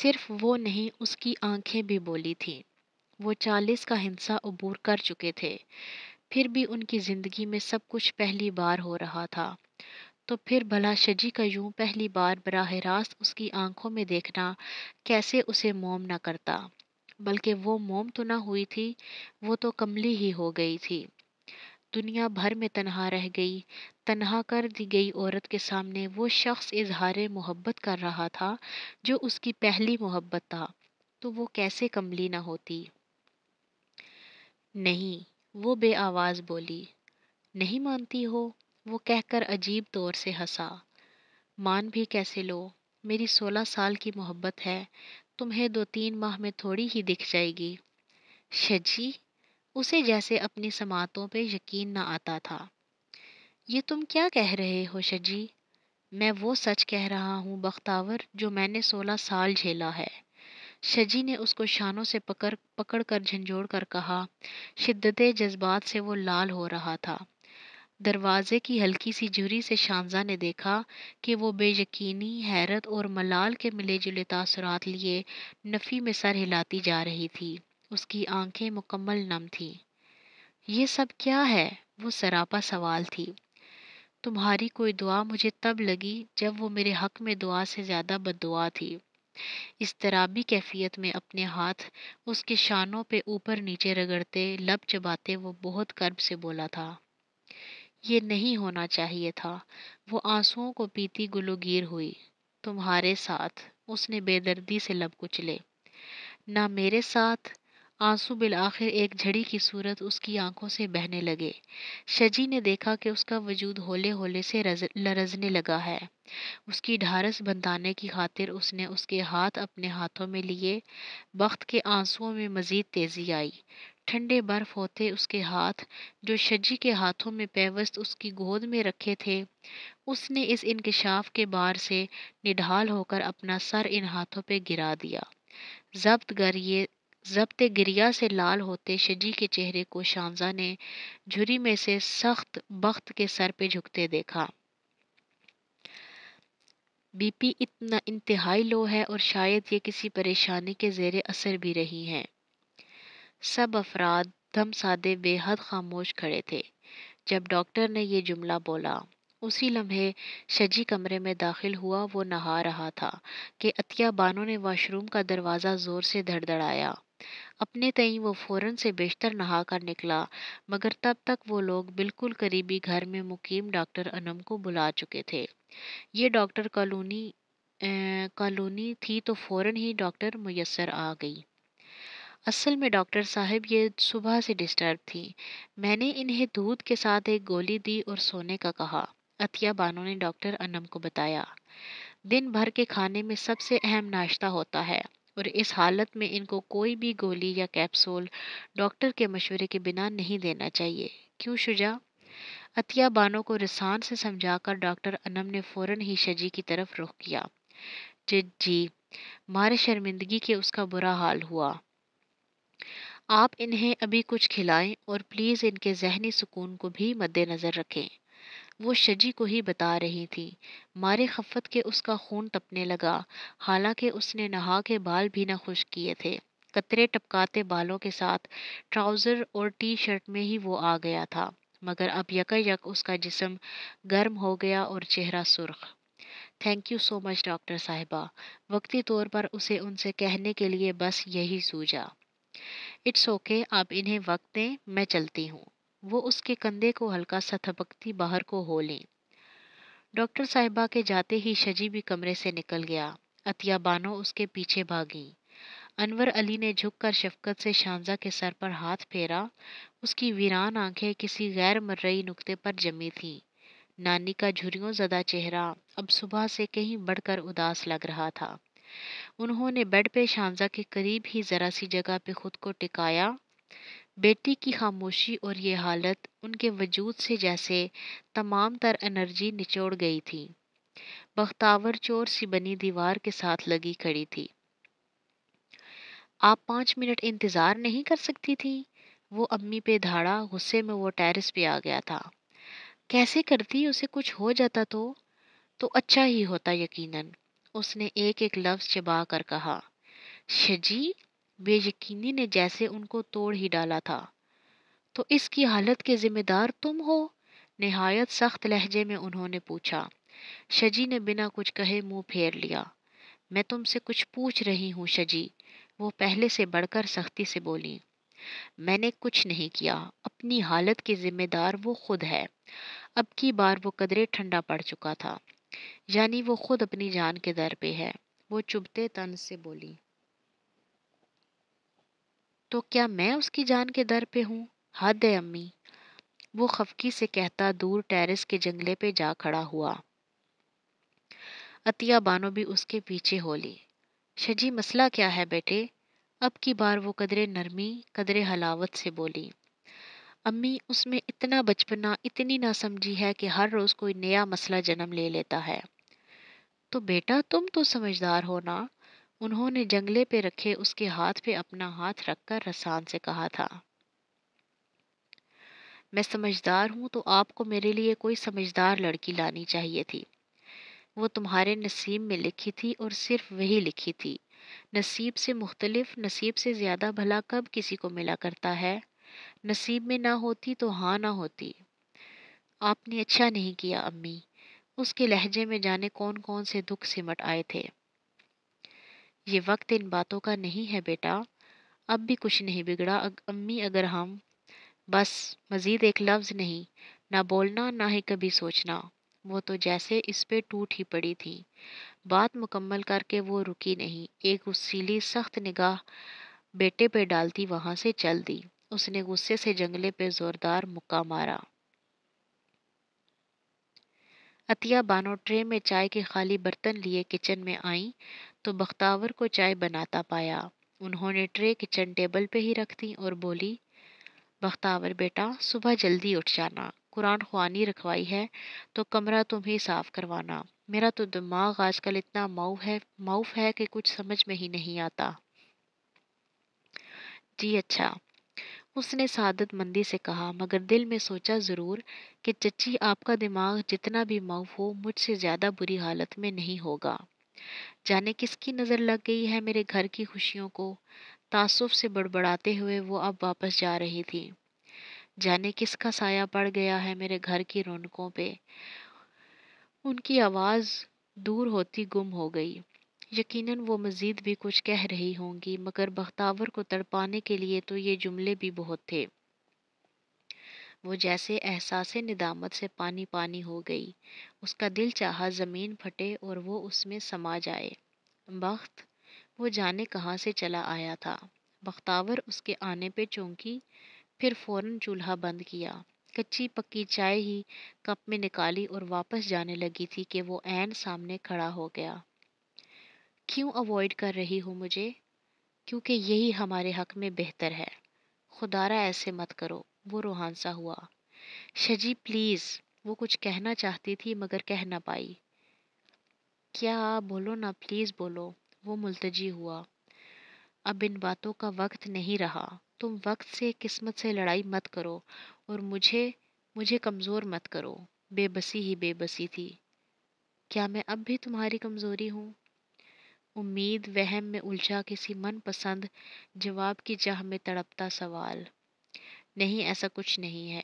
सिर्फ वो नहीं उसकी आंखें भी बोली थीं वो चालीस का हिंसा अबूर कर चुके थे फिर भी उनकी ज़िंदगी में सब कुछ पहली बार हो रहा था तो फिर भला शजी का यूं पहली बार बराह रास्त उसकी आंखों में देखना कैसे उसे मोम न करता बल्कि वो मोम तो ना हुई थी वो तो कमली ही हो गई थी दुनिया भर में तनहा रह गई तनहा कर दी गई औरत के सामने वो शख्स इजहार मोहब्बत कर रहा था जो उसकी पहली मोहब्बत था तो वो कैसे कमली ना होती नहीं वो बे आवाज़ बोली नहीं मानती हो वो कहकर अजीब तौर से हंसा मान भी कैसे लो मेरी सोलह साल की मोहब्बत है तुम्हें दो तीन माह में थोड़ी ही दिख जाएगी शजी उसे जैसे अपनी समातों पे यकीन ना आता था ये तुम क्या कह रहे हो शजी मैं वो सच कह रहा हूँ बख्तावर जो मैंने सोलह साल झेला है शजी ने उसको शानों से पकड़ पकड़ कर झंझोड़ कर कहा शिद्दत जज्बात से वो लाल हो रहा था दरवाज़े की हल्की सी झुरी से शानज़ा ने देखा कि वो बेयकीनी हैरत और मलाल के मिले जुले तासरात लिए नफ़ी में सर हिलाती जा रही थी उसकी आंखें मुकम्मल नम थी ये सब क्या है वो सरापा सवाल थी तुम्हारी कोई दुआ मुझे तब लगी जब वो मेरे हक में दुआ से ज़्यादा दुआ थी इस तराबी कैफियत में अपने हाथ उसके शानों पे ऊपर नीचे रगड़ते लब चबाते वो बहुत कर्ब से बोला था ये नहीं होना चाहिए था वो आंसुओं को पीती गुलूगीर हुई तुम्हारे साथ उसने बेदर्दी से लब कुचले ना मेरे साथ आंसू बिल आखिर एक झड़ी की सूरत उसकी आंखों से बहने लगे शजी ने देखा कि उसका वजूद होले होले से रज, लरजने लगा है उसकी ढारस बंधाने की खातिर उसने उसके हाथ अपने हाथों में लिए वक्त के आंसुओं में मज़ीद तेज़ी आई ठंडे बर्फ होते उसके हाथ जो शजी के हाथों में पेवस्त उसकी गोद में रखे थे उसने इस इनकशाफ के बार से निढाल होकर अपना सर इन हाथों पे गिरा दिया जब्त गरिए जब्त गिरिया से लाल होते शजी के चेहरे को शामजा ने झुरी में से सख्त बख्त के सर पे झुकते देखा बीपी इतना इंतहाई लो है और शायद ये किसी परेशानी के जेर असर भी रही हैं सब अफराद दम सादे बेहद खामोश खड़े थे जब डॉक्टर ने यह जुमला बोला उसी लम्हे शजी कमरे में दाखिल हुआ वो नहा रहा था कि अतिया बानो ने वॉशरूम का दरवाज़ा ज़ोर से धड़धड़ाया अपने तई वो फ़ौरन से बेशतर नहा कर निकला मगर तब तक वो लोग बिल्कुल करीबी घर में मुकीम डॉक्टर अनम को बुला चुके थे ये डॉक्टर कॉलोनी कॉलोनी थी तो फ़ौरन ही डॉक्टर मैसर आ गई असल में डॉक्टर साहब ये सुबह से डिस्टर्ब थी मैंने इन्हें दूध के साथ एक गोली दी और सोने का कहा अतिया बानो ने डॉक्टर अनम को बताया दिन भर के खाने में सबसे अहम नाश्ता होता है और इस हालत में इनको कोई भी गोली या कैप्सूल डॉक्टर के मशवरे के बिना नहीं देना चाहिए क्यों शुजा अतिया बानो को रिसान से समझाकर डॉक्टर अनम ने फौरन ही शजी की तरफ रुख किया जी जी मारे शर्मिंदगी के उसका बुरा हाल हुआ आप इन्हें अभी कुछ खिलाएं और प्लीज़ इनके जहनी सुकून को भी मद्देनज़र रखें वो शजी को ही बता रही थी मारे खफ़त के उसका खून तपने लगा हालांकि उसने नहा के बाल भी ना खुश किए थे कतरे टपकाते बालों के साथ ट्राउज़र और टी शर्ट में ही वो आ गया था मगर अब यका यक उसका जिसम गर्म हो गया और चेहरा सुर्ख thank you so much doctor साहिबा वक्ती तौर पर उसे उनसे कहने के लिए बस यही सूझा इट्स ओके okay, आप इन्हें वक्त दें मैं चलती हूँ वो उसके कंधे को हल्का सा थपकती बाहर को हो लें डॉक्टर साहिबा के जाते ही शजी भी कमरे से निकल गया अतिया बानो उसके पीछे भागी अनवर अली ने झुककर शफकत से शानजा के सर पर हाथ फेरा उसकी वीरान आंखें किसी गैर मर्रई नुक्ते पर जमी थीं नानी का झुरियों ज़दा चेहरा अब सुबह से कहीं बढ़कर उदास लग रहा था उन्होंने बेड पे शामजा के करीब ही ज़रा सी जगह पे खुद को टिकाया बेटी की खामोशी और ये हालत उनके वजूद से जैसे तमाम तर एनर्जी निचोड़ गई थी बख्तावर चोर सी बनी दीवार के साथ लगी खड़ी थी आप पाँच मिनट इंतज़ार नहीं कर सकती थी वो अम्मी पे धाड़ा गुस्से में वो टेरिस पे आ गया था कैसे करती उसे कुछ हो जाता तो तो अच्छा ही होता यकीनन उसने एक एक लफ्ज़ चबा कर कहा शजी बेयकीनी ने जैसे उनको तोड़ ही डाला था तो इसकी हालत के ज़िम्मेदार तुम हो नहायत सख्त लहजे में उन्होंने पूछा शजी ने बिना कुछ कहे मुंह फेर लिया मैं तुमसे कुछ पूछ रही हूँ शजी वो पहले से बढ़कर सख्ती से बोली मैंने कुछ नहीं किया अपनी हालत के ज़िम्मेदार वो खुद है अब की बार वो कदरे ठंडा पड़ चुका था यानी वो खुद अपनी जान के दर पे है वो चुभते तन से बोली तो क्या मैं उसकी जान के दर पे हूँ हद है अम्मी वो खफकी से कहता दूर टेरेस के जंगले पे जा खड़ा हुआ अतिया बानो भी उसके पीछे होली शजी मसला क्या है बेटे अब की बार वो कदरे नरमी कदरे हलावत से बोली अम्मी उसमें इतना बचपना इतनी नासमझी है कि हर रोज़ कोई नया मसला जन्म ले लेता है तो बेटा तुम तो समझदार हो ना उन्होंने जंगले पे रखे उसके हाथ पे अपना हाथ रखकर रसान से कहा था मैं समझदार हूँ तो आपको मेरे लिए कोई समझदार लड़की लानी चाहिए थी वो तुम्हारे नसीब में लिखी थी और सिर्फ वही लिखी थी नसीब से मुख्तलिफ नसीब से ज़्यादा भला कब किसी को मिला करता है नसीब में ना होती तो हाँ ना होती आपने अच्छा नहीं किया अम्मी उसके लहजे में जाने कौन कौन से दुख सिमट आए थे ये वक्त इन बातों का नहीं है बेटा अब भी कुछ नहीं बिगड़ा अग, अम्मी अगर हम बस मज़ीद एक लफ्ज़ नहीं ना बोलना ना ही कभी सोचना वो तो जैसे इस पे टूट ही पड़ी थी बात मुकम्मल करके वो रुकी नहीं एक गुस्सीली सख्त निगाह बेटे पे डालती वहाँ से चल दी उसने गुस्से से जंगले पे ज़ोरदार मुक्का मारा अतिया बानो ट्रे में चाय के खाली बर्तन लिए किचन में आईं तो बख्तावर को चाय बनाता पाया उन्होंने ट्रे किचन टेबल पे ही रख दी और बोली बख्तावर बेटा सुबह जल्दी उठ जाना कुरान खुआनी रखवाई है तो कमरा तुम ही साफ करवाना मेरा तो दिमाग आजकल इतना माऊ है माऊफ है कि कुछ समझ में ही नहीं आता जी अच्छा उसने सादत मंदी से कहा मगर दिल में सोचा ज़रूर कि चची आपका दिमाग जितना भी मऊ हो मुझसे ज़्यादा बुरी हालत में नहीं होगा जाने किसकी नज़र लग गई है मेरे घर की खुशियों को तासुफ से बड़बड़ाते हुए वो अब वापस जा रही थी जाने किसका साया पड़ गया है मेरे घर की रौनकों पे उनकी आवाज़ दूर होती गुम हो गई यकीनन वो मज़ीद भी कुछ कह रही होंगी मगर बख्तावर को तड़पाने के लिए तो ये जुमले भी बहुत थे वो जैसे एहसास निदामत से पानी पानी हो गई उसका दिल चाहा ज़मीन फटे और वो उसमें समा जाए बख्त वो जाने कहाँ से चला आया था बख्तावर उसके आने पे चौंकी फिर फौरन चूल्हा बंद किया कच्ची पक्की चाय ही कप में निकाली और वापस जाने लगी थी कि वो एन सामने खड़ा हो गया क्यों अवॉइड कर रही हो मुझे क्योंकि यही हमारे हक में बेहतर है खुदारा ऐसे मत करो वो रोहानसा हुआ शजी प्लीज़ वो कुछ कहना चाहती थी मगर कह ना पाई क्या बोलो ना प्लीज़ बोलो वो मुलतजी हुआ अब इन बातों का वक्त नहीं रहा तुम वक्त से किस्मत से लड़ाई मत करो और मुझे मुझे कमज़ोर मत करो बेबसी ही बेबसी थी क्या मैं अब भी तुम्हारी कमज़ोरी हूँ उम्मीद वहम में उलझा किसी मनपसंद जवाब की चाह में तड़पता सवाल नहीं ऐसा कुछ नहीं है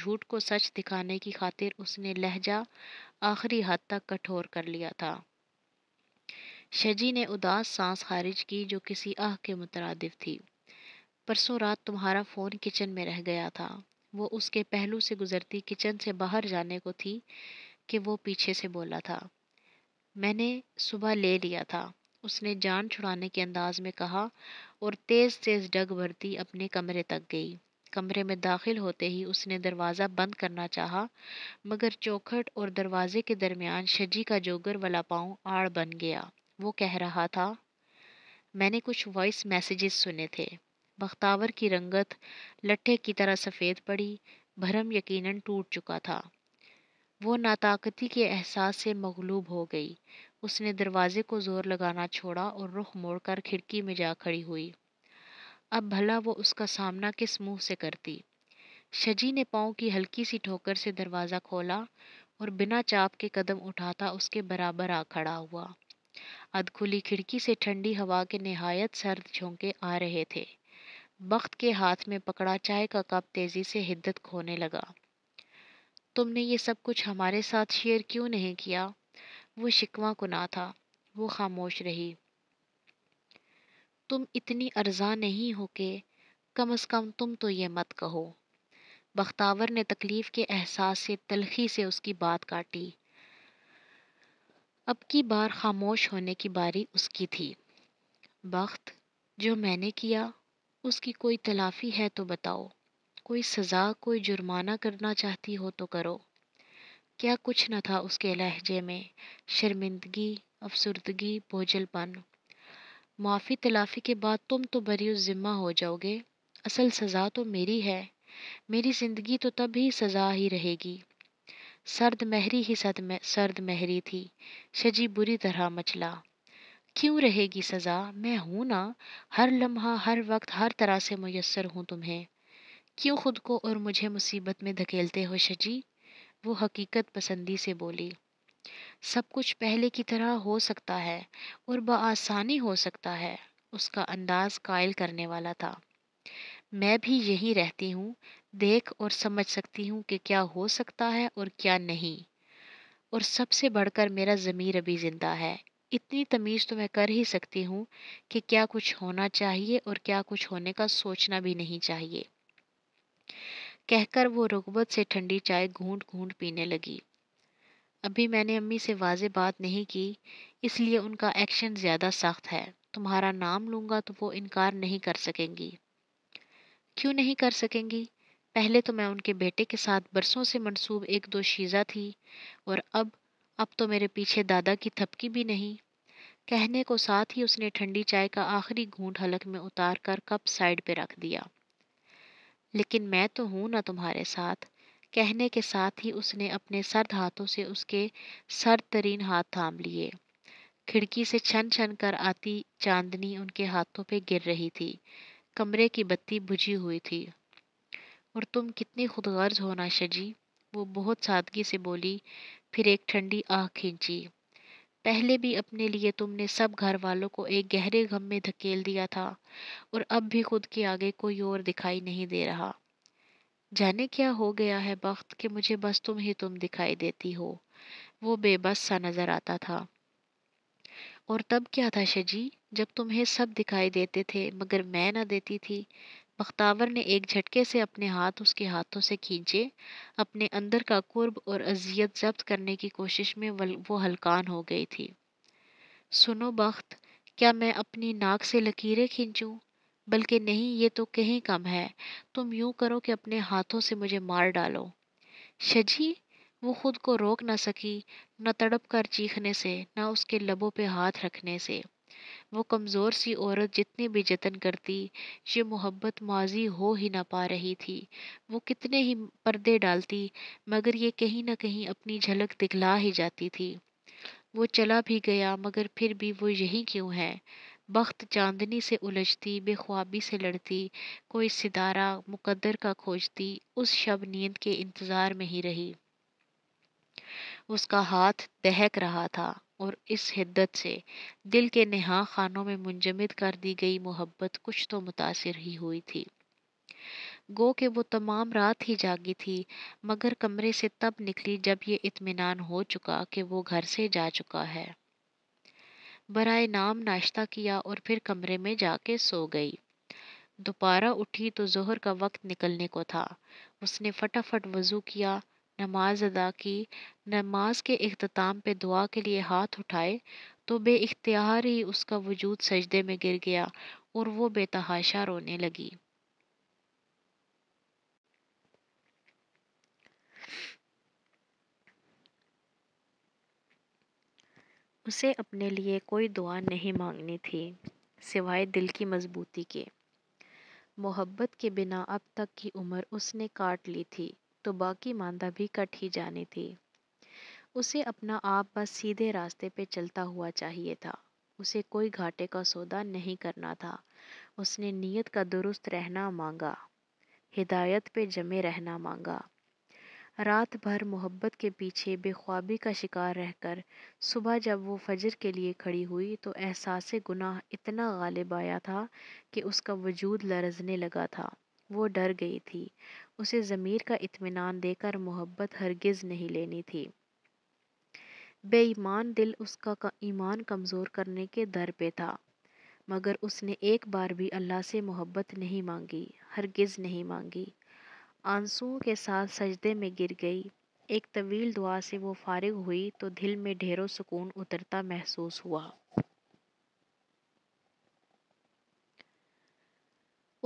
झूठ को सच दिखाने की खातिर उसने लहजा आखिरी हद तक कठोर कर लिया था शजी ने उदास सांस खारिज की जो किसी आह के मुतरद थी परसों रात तुम्हारा फ़ोन किचन में रह गया था वो उसके पहलू से गुजरती किचन से बाहर जाने को थी कि वो पीछे से बोला था मैंने सुबह ले लिया था उसने जान छुड़ाने के अंदाज में कहा और तेज़ तेज़ डग भरती अपने कमरे तक गई कमरे में दाखिल होते ही उसने दरवाज़ा बंद करना चाहा मगर चौखट और दरवाजे के दरमियान शजी का जोगर वाला पाँव आड़ बन गया वो कह रहा था मैंने कुछ वॉइस मैसेजेस सुने थे बख्तावर की रंगत लट्ठे की तरह सफ़ेद पड़ी भरम यकीनन टूट चुका था वो नाताकती के एहसास से मगलूब हो गई उसने दरवाजे को जोर लगाना छोड़ा और रुख मोड़कर खिड़की में जा खड़ी हुई अब भला वो उसका सामना किस मुंह से करती शजी ने पाँव की हल्की सी ठोकर से दरवाज़ा खोला और बिना चाप के कदम उठाता उसके बराबर आ खड़ा हुआ अधखुली खिड़की से ठंडी हवा के नहायत सर्द झोंके आ रहे थे बख्त के हाथ में पकड़ा चाय का कप तेज़ी से हिद्दत खोने लगा तुमने ये सब कुछ हमारे साथ शेयर क्यों नहीं किया वो शिकवा को ना था वो खामोश रही तुम इतनी अर्जा नहीं हो के कम अज़ कम तुम तो ये मत कहो बख्तावर ने तकलीफ़ के एहसास से तलखी से उसकी बात काटी अब की बार खामोश होने की बारी उसकी थी बख्त जो मैंने किया उसकी कोई तलाफ़ी है तो बताओ कोई सज़ा कोई जुर्माना करना चाहती हो तो करो क्या कुछ न था उसके लहजे में शर्मिंदगी अफसरदगी बोझलपन माफ़ी तलाफ़ी के बाद तुम तो बरी ज़िम्मा हो जाओगे असल सज़ा तो मेरी है मेरी ज़िंदगी तो तब ही सज़ा ही रहेगी सर्द महरी ही सद में सर्द महरी थी शजी बुरी तरह मचला क्यों रहेगी सज़ा मैं हूँ ना हर लम्हा हर वक्त हर तरह से मैसर हूँ तुम्हें क्यों खुद को और मुझे मुसीबत में धकेलते हो शजी वो हकीकत पसंदी से बोली सब कुछ पहले की तरह हो सकता है और बसानी हो सकता है उसका अंदाज कायल करने वाला था मैं भी यहीं रहती हूँ देख और समझ सकती हूँ कि क्या हो सकता है और क्या नहीं और सबसे बढ़कर मेरा ज़मीर अभी ज़िंदा है इतनी तमीज़ तो मैं कर ही सकती हूँ कि क्या कुछ होना चाहिए और क्या कुछ होने का सोचना भी नहीं चाहिए कहकर वो रुगबत से ठंडी चाय घूंट घूंट पीने लगी अभी मैंने अम्मी से वाज बात नहीं की इसलिए उनका एक्शन ज़्यादा सख्त है तुम्हारा नाम लूँगा तो वो इनकार नहीं कर सकेंगी क्यों नहीं कर सकेंगी पहले तो मैं उनके बेटे के साथ बरसों से मंसूब एक दो शीज़ा थी और अब अब तो मेरे पीछे दादा की थपकी भी नहीं कहने को साथ ही उसने ठंडी चाय का आखिरी घूंट हलक में उतार कर कप साइड पे रख दिया लेकिन मैं तो हूं ना तुम्हारे साथ कहने के साथ ही उसने अपने सर्द हाथों से उसके सर्द तरीन हाथ थाम लिए खिड़की से छन छन कर आती चांदनी उनके हाथों पे गिर रही थी कमरे की बत्ती बुझी हुई थी और तुम कितनी खुदगर्ज हो ना शजी वो बहुत सादगी से बोली फिर एक ठंडी आह खींची पहले भी अपने लिए तुमने सब घर वालों को एक गहरे गम में धकेल दिया था और अब भी खुद के आगे कोई और दिखाई नहीं दे रहा जाने क्या हो गया है वक्त कि मुझे बस तुम ही तुम दिखाई देती हो वो बेबस सा नज़र आता था और तब क्या था शजी जब तुम्हें सब दिखाई देते थे मगर मैं ना देती थी बख्तावर ने एक झटके से अपने हाथ उसके हाथों से खींचे अपने अंदर का कुर्ब और अजियत जब्त करने की कोशिश में वो हलकान हो गई थी सुनो बख्त क्या मैं अपनी नाक से लकीरें खींचूं बल्कि नहीं ये तो कहीं कम है तुम यूं करो कि अपने हाथों से मुझे मार डालो शजी वो खुद को रोक ना सकी न तड़प कर चीखने से न उसके लबों पे हाथ रखने से वो कमज़ोर सी औरत जितने भी जतन करती ये मोहब्बत माजी हो ही ना पा रही थी वो कितने ही पर्दे डालती मगर ये कहीं ना कहीं अपनी झलक दिखला ही जाती थी वो चला भी गया मगर फिर भी वो यही क्यों है बख्त चांदनी से उलझती बेख्वाबी से लड़ती कोई सितारा मुकद्दर का खोजती उस शब नींद के इंतज़ार में ही रही उसका हाथ दहक रहा था और इस हिद्दत से दिल के नेहा खानों में मुंजमद कर दी गई मोहब्बत कुछ तो मुतासर ही हुई थी गो के वो तमाम रात ही जागी थी मगर कमरे से तब निकली जब ये इतमान हो चुका कि वो घर से जा चुका है बराए नाम नाश्ता किया और फिर कमरे में जाके सो गई दोबारा उठी तो जहर का वक्त निकलने को था उसने फटाफट वज़ू किया नमाज अदा की नमाज के अख्ताम पे दुआ के लिए हाथ उठाए तो बे इख्तियार ही उसका वजूद सजदे में गिर गया और वो बेतहाशा रोने लगी उसे अपने लिए कोई दुआ नहीं मांगनी थी सिवाय दिल की मजबूती के मोहब्बत के बिना अब तक की उम्र उसने काट ली थी तो बाकी मांदा भी कट ही जानी थी उसे अपना आप बस सीधे रास्ते पे चलता हुआ चाहिए था उसे कोई घाटे का सौदा नहीं करना था उसने नीयत का दुरुस्त रहना मांगा हिदायत पे जमे रहना मांगा रात भर मोहब्बत के पीछे बेख्वाबी का शिकार रहकर सुबह जब वो फजर के लिए खड़ी हुई तो एहसास गुनाह इतना गालिब आया था कि उसका वजूद लरजने लगा था वो डर गई थी उसे ज़मीर का इत्मीनान देकर मोहब्बत हरगिज़ नहीं लेनी थी बेईमान दिल उसका का ईमान कमज़ोर करने के दर पे था मगर उसने एक बार भी अल्लाह से मोहब्बत नहीं मांगी हरगिज़ नहीं मांगी आंसुओं के साथ सजदे में गिर गई एक तवील दुआ से वो फारिग हुई तो दिल में ढेरों सुकून उतरता महसूस हुआ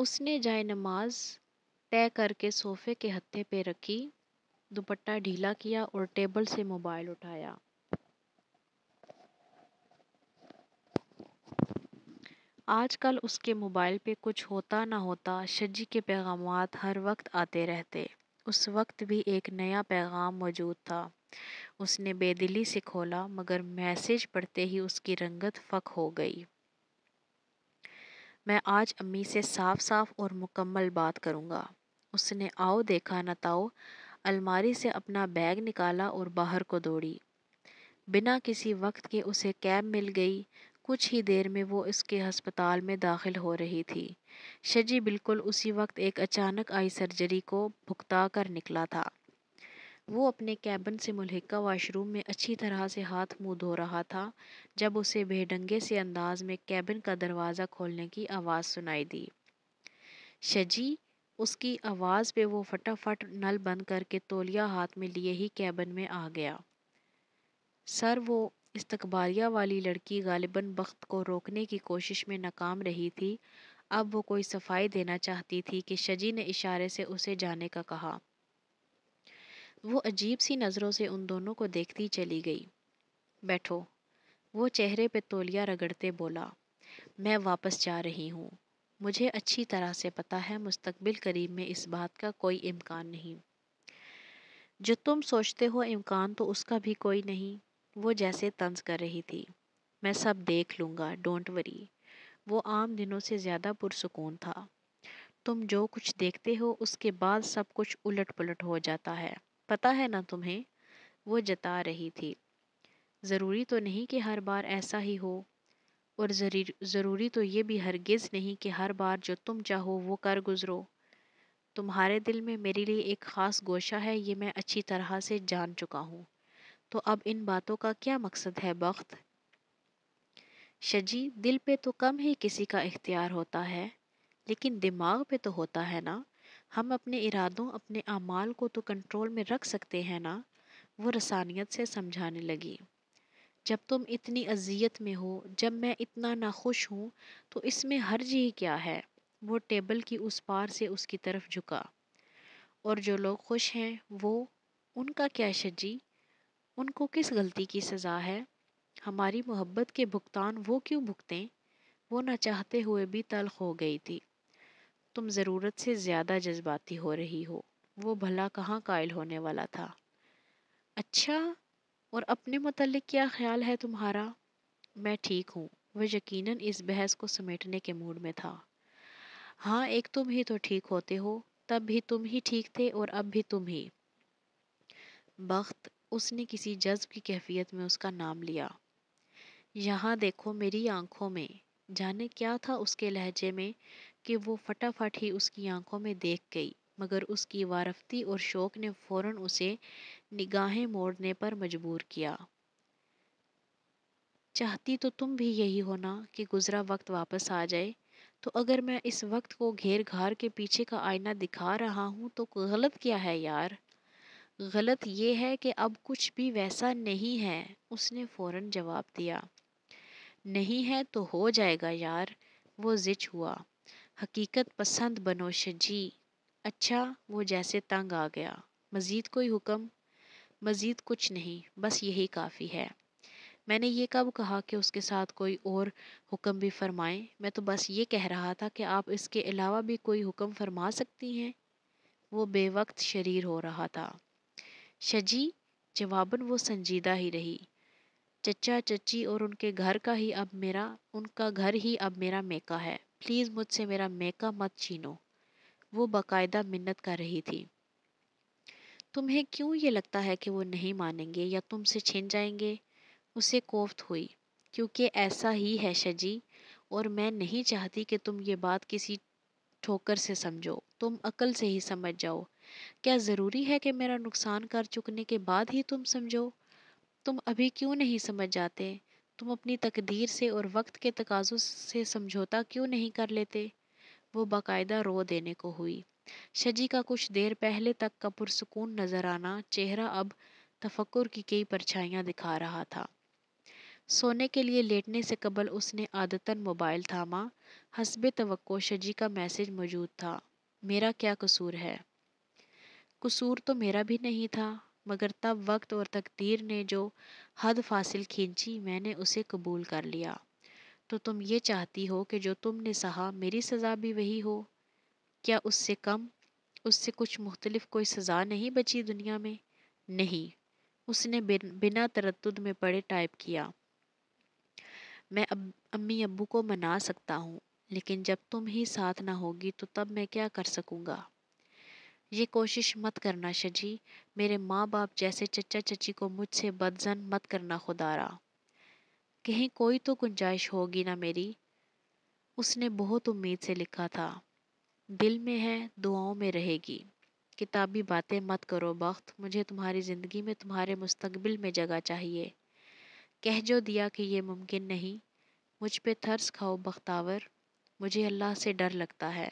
उसने जाय नमाज तय करके सोफे के हत्थे पे रखी दुपट्टा ढीला किया और टेबल से मोबाइल उठाया आजकल उसके मोबाइल पे कुछ होता ना होता शजी के पैगाम हर वक्त आते रहते उस वक्त भी एक नया पैगाम मौजूद था उसने बेदिली से खोला मगर मैसेज पढ़ते ही उसकी रंगत फक हो गई मैं आज अम्मी से साफ साफ और मुकम्मल बात करूँगा उसने आओ देखा न ताओ अलमारी से अपना बैग निकाला और बाहर को दौड़ी बिना किसी वक्त के उसे कैब मिल गई कुछ ही देर में वो इसके अस्पताल में दाखिल हो रही थी शजी बिल्कुल उसी वक्त एक अचानक आई सर्जरी को भुगता कर निकला था वो अपने कैबिन से मुलहिका वॉशरूम में अच्छी तरह से हाथ मुंह धो रहा था जब उसे बेढंगे से अंदाज में कैबिन का दरवाज़ा खोलने की आवाज़ सुनाई दी शजी उसकी आवाज़ पे वो फटाफट नल बंद करके तोलिया हाथ में लिए ही कैबिन में आ गया सर वो इस्तकबालिया वाली लड़की गालिबन बख्त को रोकने की कोशिश में नाकाम रही थी अब वो कोई सफाई देना चाहती थी कि शजी ने इशारे से उसे जाने का कहा वो अजीब सी नज़रों से उन दोनों को देखती चली गई बैठो वो चेहरे पे तोलिया रगड़ते बोला मैं वापस जा रही हूँ मुझे अच्छी तरह से पता है मुस्तकबिल करीब में इस बात का कोई इम्कान नहीं जो तुम सोचते हो इम्कान तो उसका भी कोई नहीं वो जैसे तंज कर रही थी मैं सब देख लूँगा डोंट वरी वो आम दिनों से ज़्यादा पुरसकून था तुम जो कुछ देखते हो उसके बाद सब कुछ उलट पुलट हो जाता है पता है ना तुम्हें वो जता रही थी ज़रूरी तो नहीं कि हर बार ऐसा ही हो और ज़रूरी तो ये भी हरगिज़ नहीं कि हर बार जो तुम चाहो वो कर गुज़रो तुम्हारे दिल में मेरे लिए एक ख़ास गोशा है ये मैं अच्छी तरह से जान चुका हूँ तो अब इन बातों का क्या मकसद है वक्त शजी दिल पे तो कम ही किसी का इख्तियार होता है लेकिन दिमाग पे तो होता है ना हम अपने इरादों अपने अमाल को तो कंट्रोल में रख सकते हैं ना वो रसानियत से समझाने लगी जब तुम इतनी अजियत में हो जब मैं इतना नाखुश हूँ तो इसमें हर्ज ही क्या है वो टेबल की उस पार से उसकी तरफ झुका और जो लोग खुश हैं वो उनका क्या शजी उनको किस गलती की सज़ा है हमारी मोहब्बत के भुगतान वो क्यों भुगतें वो ना चाहते हुए भी तलख हो गई थी तुम ज़रूरत से ज़्यादा जज्बाती हो रही हो वो भला कहाँ कायल होने वाला था अच्छा और अपने मतलब क्या ख्याल है तुम्हारा मैं ठीक हूँ वह यकीन इस बहस को समेटने के मूड में था हाँ एक तुम ही तो ठीक होते हो तब भी तुम ही ठीक थे और अब भी तुम ही बख्त उसने किसी जज्ब की कैफियत में उसका नाम लिया यहाँ देखो मेरी आंखों में जाने क्या था उसके लहजे में कि वो फटाफट ही उसकी आंखों में देख गई मगर उसकी वारफती और शौक ने फौरन उसे निगाहें मोड़ने पर मजबूर किया चाहती तो तुम भी यही हो ना कि गुज़रा वक्त वापस आ जाए तो अगर मैं इस वक्त को घेर घार के पीछे का आईना दिखा रहा हूँ तो गलत क्या है यार गलत ये है कि अब कुछ भी वैसा नहीं है उसने फौरन जवाब दिया नहीं है तो हो जाएगा यार वो जिच हुआ हकीकत पसंद बनो जी अच्छा वो जैसे तंग आ गया मज़ीद कोई हुक्म मज़ीद कुछ नहीं बस यही काफ़ी है मैंने ये कब कहा कि उसके साथ कोई और हुक्म भी फरमाएं मैं तो बस ये कह रहा था कि आप इसके अलावा भी कोई हुक्म फरमा सकती हैं वो बेवक्त शरीर हो रहा था शजी जवाबन वो संजीदा ही रही चचा चची और उनके घर का ही अब मेरा उनका घर ही अब मेरा मेका है प्लीज़ मुझसे मेरा मेकअप मत छीनो वो बाकायदा मिन्नत कर रही थी तुम्हें क्यों ये लगता है कि वो नहीं मानेंगे या तुमसे छिन जाएंगे उसे कोफ्त हुई क्योंकि ऐसा ही है शजी और मैं नहीं चाहती कि तुम ये बात किसी ठोकर से समझो तुम अकल से ही समझ जाओ क्या ज़रूरी है कि मेरा नुकसान कर चुकने के बाद ही तुम समझो तुम अभी क्यों नहीं समझ जाते तुम अपनी तकदीर से और वक्त के तकाज़ों से समझौता क्यों नहीं कर लेते वो बाकायदा रो देने को हुई शजी का कुछ देर पहले तक का पुरसकून नजर आना चेहरा अब तफक्र की कई परछाइयां दिखा रहा था सोने के लिए लेटने से कबल उसने आदतन मोबाइल थामा हसब तवक्को शजी का मैसेज मौजूद था मेरा क्या कसूर है कसूर तो मेरा भी नहीं था मगर तब वक्त और तकदीर ने जो हद फासिल खींची मैंने उसे कबूल कर लिया तो तुम ये चाहती हो कि जो तुमने सहा मेरी सज़ा भी वही हो क्या उससे कम उससे कुछ मुख्तलिफ कोई सज़ा नहीं बची दुनिया में नहीं उसने बिन, बिना तरद में पड़े टाइप किया मैं अब अम्मी अबू को मना सकता हूँ लेकिन जब तुम ही साथ ना होगी तो तब मैं क्या कर सकूँगा ये कोशिश मत करना शजी मेरे माँ बाप जैसे चचा चची को मुझसे बदजन मत करना खुदारा कहीं कोई तो गुंजाइश होगी ना मेरी उसने बहुत उम्मीद से लिखा था दिल में है दुआओं में रहेगी किताबी बातें मत करो वक्त मुझे तुम्हारी ज़िंदगी में तुम्हारे मुस्तबिल में जगह चाहिए कह जो दिया कि ये मुमकिन नहीं मुझ पे थर्स खाओ बख्तावर मुझे अल्लाह से डर लगता है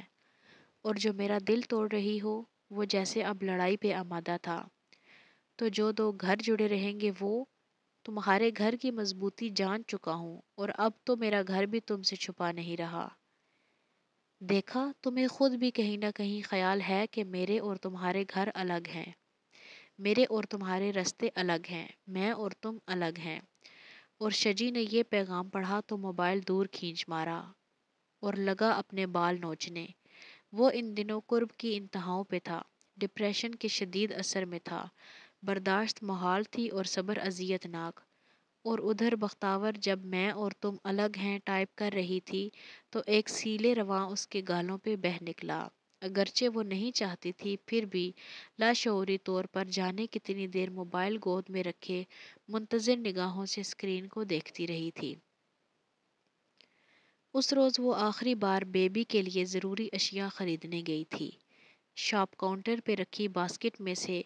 और जो मेरा दिल तोड़ रही हो वो जैसे अब लड़ाई पे आमादा था तो जो दो घर जुड़े रहेंगे वो तुम्हारे घर की मजबूती जान चुका हूँ और अब तो मेरा घर भी तुमसे छुपा नहीं रहा देखा तुम्हें खुद भी कहीं ना कहीं ख्याल है कि मेरे और तुम्हारे घर अलग हैं मेरे और तुम्हारे रास्ते अलग हैं मैं और तुम अलग हैं और शजी ने यह पैगाम पढ़ा तो मोबाइल दूर खींच मारा और लगा अपने बाल नोचने वो इन दिनों कुर्ब की इंतहाओं पे था डिप्रेशन के शदीद असर में था बर्दाश्त महाल थी और सब्र अजियत नाक और उधर बख्तावर जब मैं और तुम अलग हैं टाइप कर रही थी तो एक सीले रवा उसके गालों पे बह निकला अगरचे वो नहीं चाहती थी फिर भी लाशोरी तौर पर जाने कितनी देर मोबाइल गोद में रखे मुंतज़र निगाहों से स्क्रीन को देखती रही थी उस रोज़ वो आखिरी बार बेबी के लिए ज़रूरी अशिया ख़रीदने गई थी शॉप काउंटर पे रखी बास्केट में से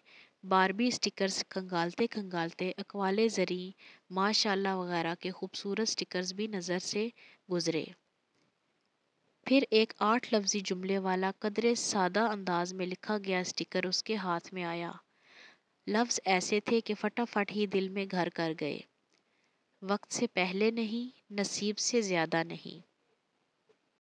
बारबी स्टिकर्स कंगालते कंगालते अकवाले ज़री माशाल्लाह वगैरह के खूबसूरत स्टिकर्स भी नज़र से गुज़रे फिर एक आठ लफ्ज़ी जुमले वाला कदरे सादा अंदाज में लिखा गया स्टिकर उसके हाथ में आया लफ्ज़ ऐसे थे कि फटाफट ही दिल में घर कर गए वक्त से पहले नहीं नसीब से ज़्यादा नहीं